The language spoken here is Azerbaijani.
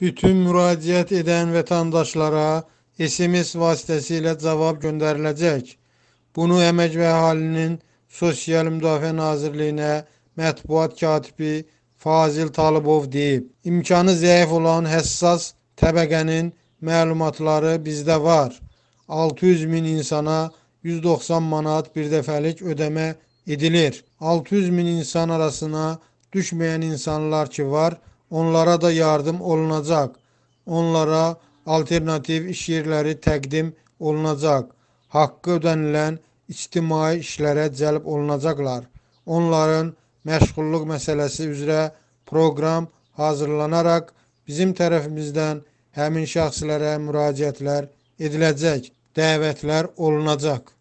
bütün müraciət edən vətəndaşlara SMS vasitəsilə cavab göndəriləcək. Bunu Əmək və Əhalinin Sosial Müdafiə Nazirliyinə mətbuat katibi Fazil Talıbov deyib. İmkanı zəif olan həssas təbəqənin məlumatları bizdə var. 600 min insana 190 manat birdəfəlik ödəmə edilir. 600 min insan arasına düşməyən insanlar ki var, Onlara da yardım olunacaq. Onlara alternativ iş yerləri təqdim olunacaq. Haqqı ödənilən ictimai işlərə cəlb olunacaqlar. Onların məşğulluq məsələsi üzrə proqram hazırlanaraq bizim tərəfimizdən həmin şəxslərə müraciətlər ediləcək, dəvətlər olunacaq.